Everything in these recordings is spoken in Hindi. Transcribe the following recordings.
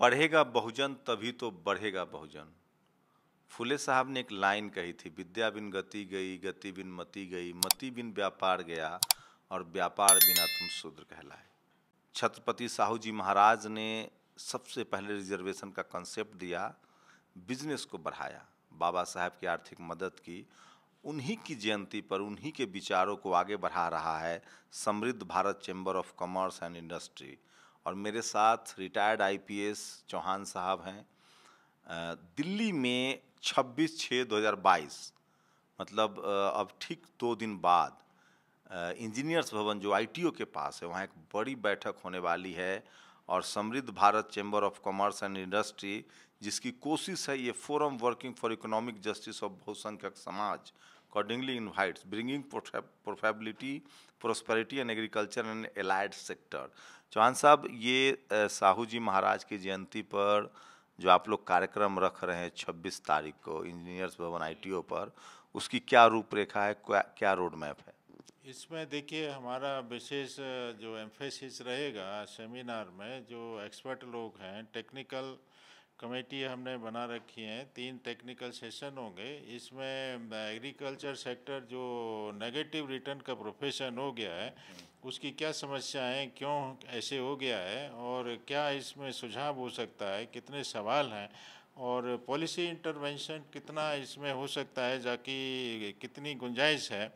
पढ़ेगा बहुजन तभी तो बढ़ेगा बहुजन फुले साहब ने एक लाइन कही थी विद्या बिन गति गई गति बिन मति गई मति बिन व्यापार गया और व्यापार बिना तुम शूद्र कहलाए छत्रपति साहू जी महाराज ने सबसे पहले रिजर्वेशन का कंसेप्ट दिया बिजनेस को बढ़ाया बाबा साहब की आर्थिक मदद की उन्हीं की जयंती पर उन्हीं के विचारों को आगे बढ़ा रहा है Samriddh Bharat chamber of commerce and industry और मेरे साथ रिटायर्ड आईपीएस चौहान साहब हैं दिल्ली में 26 छः 2022 मतलब अब ठीक दो दिन बाद इंजीनियर्स भवन जो आईटीओ के पास है वहाँ एक बड़ी बैठक होने वाली है और Samriddh Bharat chamber of commerce and industry जिसकी कोशिश है ये forum working for economic justice of बहुसंख्यक समाज accordingly invites bringing profitability, prosperity and agriculture and allied sector. Chauhan साहब ये साहू जी महाराज की जयंती पर जो आप लोग कार्यक्रम रख रहे हैं 26 तारीख को इंजीनियर्स भवन आईटीओ पर उसकी क्या रूपरेखा है क्या, क्या रोड मैप है इसमें देखिए हमारा विशेष जो एम्फेसिस रहेगा सेमिनार में जो एक्सपर्ट लोग हैं टेक्निकल कमेटी हमने बना रखी है तीन टेक्निकल सेशन होंगे इसमें एग्रीकल्चर सेक्टर जो नेगेटिव रिटर्न का प्रोफेशन हो गया है उसकी क्या समस्याएं क्यों ऐसे हो गया है और क्या इसमें सुझाव हो सकता है कितने सवाल हैं और पॉलिसी इंटरवेंशन कितना इसमें हो सकता है जाकि कितनी गुंजाइश है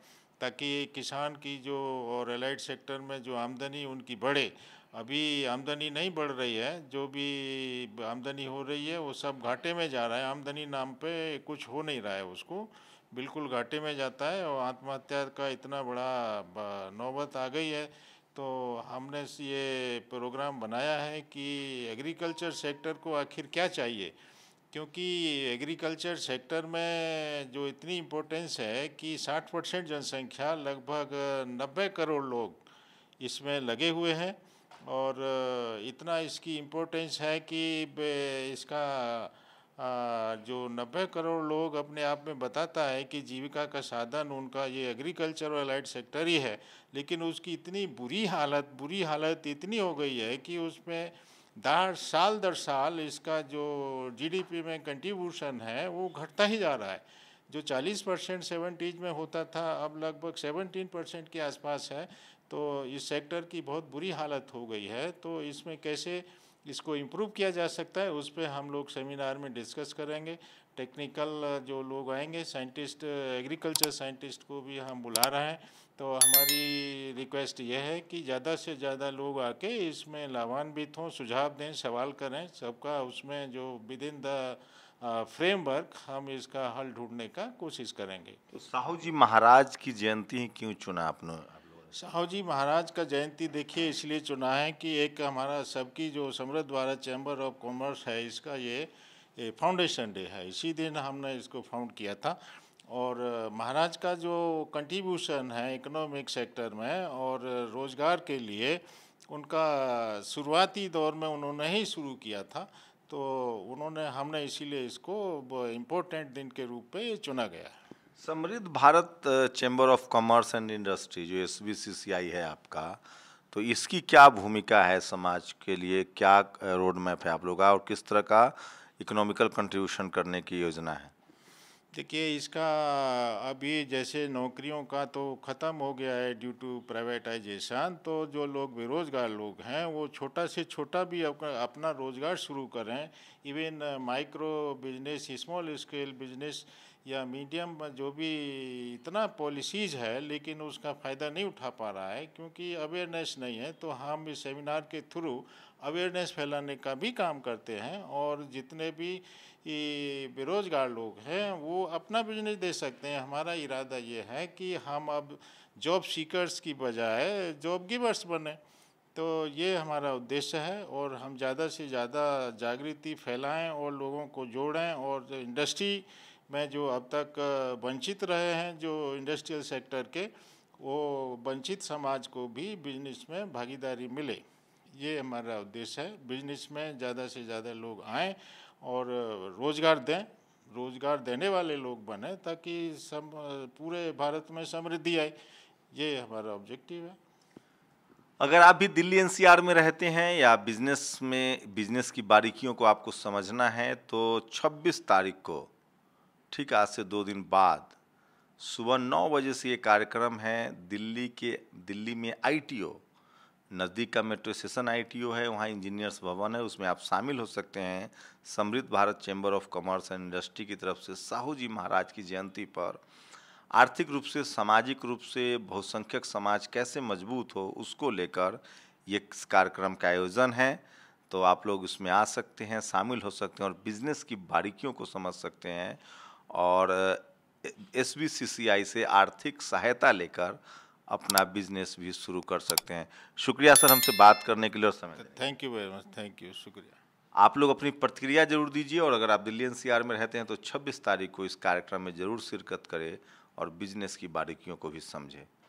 ताकि किसान की जो और एलाइड सेक्टर में जो आमदनी उनकी बढ़े अभी आमदनी नहीं बढ़ रही है जो भी आमदनी हो रही है वो सब घाटे में जा रहा है आमदनी नाम पे कुछ हो नहीं रहा है उसको बिल्कुल घाटे में जाता है और आत्महत्या का इतना बड़ा नौबत आ गई है तो हमने ये प्रोग्राम बनाया है कि एग्रीकल्चर सेक्टर को आखिर क्या चाहिए क्योंकि एग्रीकल्चर सेक्टर में जो इतनी इम्पोर्टेंस है कि 60 परसेंट जनसंख्या लगभग 90 करोड़ लोग इसमें लगे हुए हैं और इतना इसकी इम्पोर्टेंस है कि इसका जो 90 करोड़ लोग अपने आप में बताता है कि जीविका का साधन उनका ये एग्रीकल्चर और लाइट सेक्टर ही है लेकिन उसकी इतनी बुरी हालत बुरी हालत इतनी हो गई है कि उसमें दर साल दर साल इसका जो जीडीपी में कंट्रीब्यूशन है वो घटता ही जा रहा है जो 40 परसेंट सेवेंटीज में होता था अब लगभग 17 परसेंट के आसपास है तो इस सेक्टर की बहुत बुरी हालत हो गई है तो इसमें कैसे इसको इम्प्रूव किया जा सकता है उस पर हम लोग सेमिनार में डिस्कस करेंगे टेक्निकल जो लोग आएंगे साइंटिस्ट एग्रीकल्चर साइंटिस्ट को भी हम बुला रहे हैं तो हमारी रिक्वेस्ट ये है कि ज़्यादा से ज़्यादा लोग आके इसमें लाभान्वित हों सुझाव दें सवाल करें सबका उसमें जो विद इन द फ्रेमवर्क हम इसका हल ढूंढने का कोशिश करेंगे तो साहू जी महाराज की जयंती क्यों चुना आपने साहू जी महाराज का जयंती देखिए इसलिए चुना है कि एक हमारा सबकी जो समृद्ध द्वारा चैम्बर ऑफ कॉमर्स है इसका ये फाउंडेशन डे है इसी दिन हमने इसको फाउंड किया था और महाराज का जो कंट्रीब्यूशन है इकोनॉमिक सेक्टर में और रोज़गार के लिए उनका शुरुआती दौर में उन्होंने ही शुरू किया था तो उन्होंने हमने इसीलिए इसको इम्पोर्टेंट दिन के रूप में चुना गया है Samriddh Bharat chamber of commerce and industry जो एस है आपका तो इसकी क्या भूमिका है समाज के लिए क्या रोड मैप है आप लोग का और किस तरह का इकोनॉमिकल कंट्रीब्यूशन करने की योजना है देखिए इसका अभी जैसे नौकरियों का तो ख़त्म हो गया है ड्यू टू प्राइवेटाइजेशन तो जो लोग बेरोज़गार लोग हैं वो छोटा से छोटा भी अपना रोज़गार शुरू करें even micro business small scale business या मीडियम जो भी इतना पॉलिसीज़ है लेकिन उसका फ़ायदा नहीं उठा पा रहा है क्योंकि अवेयरनेस नहीं है तो हम इस सेमिनार के थ्रू अवेयरनेस फैलाने का भी काम करते हैं और जितने भी बेरोज़गार लोग हैं वो अपना बिजनेस दे सकते हैं हमारा इरादा ये है कि हम अब जॉब सीकर्स की बजाय जॉब गिवर्स बने तो ये हमारा उद्देश्य है और हम ज़्यादा से ज़्यादा जागृति फैलाएँ और लोगों को जोड़ें और इंडस्ट्री में जो अब तक वंचित रहे हैं जो इंडस्ट्रियल सेक्टर के वो वंचित समाज को भी बिजनेस में भागीदारी मिले ये हमारा उद्देश्य है बिजनेस में ज़्यादा से ज़्यादा लोग आए और रोज़गार दें रोज़गार देने वाले लोग बने ताकि सम पूरे भारत में समृद्धि आए ये हमारा ऑब्जेक्टिव है अगर आप भी दिल्ली एनसीआर में रहते हैं या बिजनेस में बिजनेस की बारीकियों को आपको समझना है तो 26 तारीख को ठीक आज से दो दिन बाद सुबह नौ बजे से ये कार्यक्रम है दिल्ली के दिल्ली में आईटीओ नज़दीक का मेट्रो स्टेशन आईटीओ है वहाँ इंजीनियर्स भवन है उसमें आप शामिल हो सकते हैं Samriddh Bharat chamber of commerce and industry की तरफ से साहू जी महाराज की जयंती पर आर्थिक रूप से सामाजिक रूप से बहुसंख्यक समाज कैसे मजबूत हो उसको लेकर ये कार्यक्रम का आयोजन है तो आप लोग इसमें आ सकते हैं शामिल हो सकते हैं और बिजनेस की बारीकियों को समझ सकते हैं और एस बी सी से आर्थिक सहायता लेकर अपना बिजनेस भी शुरू कर सकते हैं शुक्रिया सर हमसे बात करने के लिए और समय thank you very much thank you शुक्रिया आप लोग अपनी प्रतिक्रिया जरूर दीजिए और अगर आप दिल्ली एनसीआर में रहते हैं तो 26 तारीख को इस कार्यक्रम में जरूर शिरकत करें और बिजनेस की बारीकियों को भी समझें